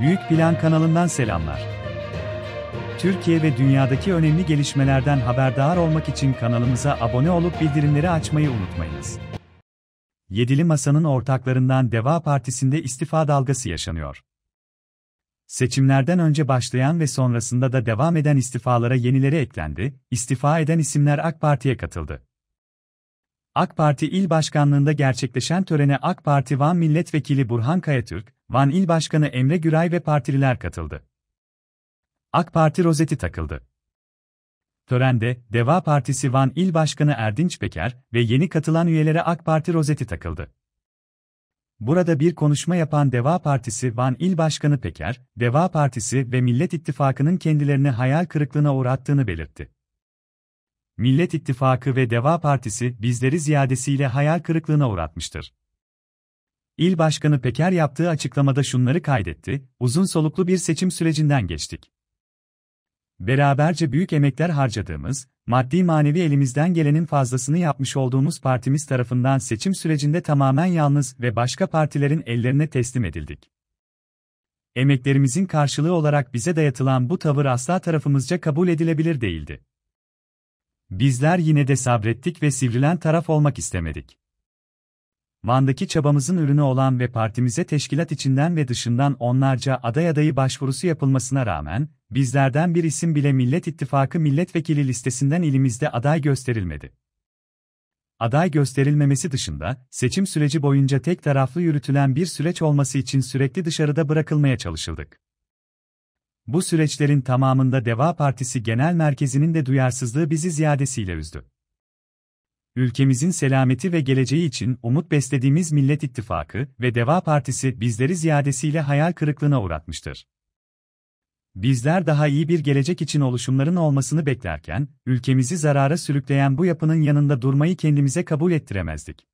Büyük Plan kanalından selamlar. Türkiye ve dünyadaki önemli gelişmelerden haberdar olmak için kanalımıza abone olup bildirimleri açmayı unutmayınız. Yedili Masa'nın ortaklarından Deva Partisi'nde istifa dalgası yaşanıyor. Seçimlerden önce başlayan ve sonrasında da devam eden istifalara yenileri eklendi, istifa eden isimler AK Parti'ye katıldı. AK Parti İl Başkanlığı'nda gerçekleşen törene AK Parti Van Milletvekili Burhan Kayatürk, Van İl Başkanı Emre Güray ve partililer katıldı. AK Parti rozeti takıldı. Törende, Deva Partisi Van İl Başkanı Erdinç Peker ve yeni katılan üyelere AK Parti rozeti takıldı. Burada bir konuşma yapan Deva Partisi Van İl Başkanı Peker, Deva Partisi ve Millet İttifakı'nın kendilerini hayal kırıklığına uğrattığını belirtti. Millet İttifakı ve Deva Partisi bizleri ziyadesiyle hayal kırıklığına uğratmıştır. İl Başkanı Peker yaptığı açıklamada şunları kaydetti, uzun soluklu bir seçim sürecinden geçtik. Beraberce büyük emekler harcadığımız, maddi manevi elimizden gelenin fazlasını yapmış olduğumuz partimiz tarafından seçim sürecinde tamamen yalnız ve başka partilerin ellerine teslim edildik. Emeklerimizin karşılığı olarak bize dayatılan bu tavır asla tarafımızca kabul edilebilir değildi. Bizler yine de sabrettik ve sivrilen taraf olmak istemedik. Van'daki çabamızın ürünü olan ve partimize teşkilat içinden ve dışından onlarca aday adayı başvurusu yapılmasına rağmen, bizlerden bir isim bile Millet İttifakı milletvekili listesinden ilimizde aday gösterilmedi. Aday gösterilmemesi dışında, seçim süreci boyunca tek taraflı yürütülen bir süreç olması için sürekli dışarıda bırakılmaya çalışıldık. Bu süreçlerin tamamında Deva Partisi Genel Merkezi'nin de duyarsızlığı bizi ziyadesiyle üzdü ülkemizin selameti ve geleceği için umut beslediğimiz Millet İttifakı ve Deva Partisi bizleri ziyadesiyle hayal kırıklığına uğratmıştır. Bizler daha iyi bir gelecek için oluşumların olmasını beklerken, ülkemizi zarara sürükleyen bu yapının yanında durmayı kendimize kabul ettiremezdik.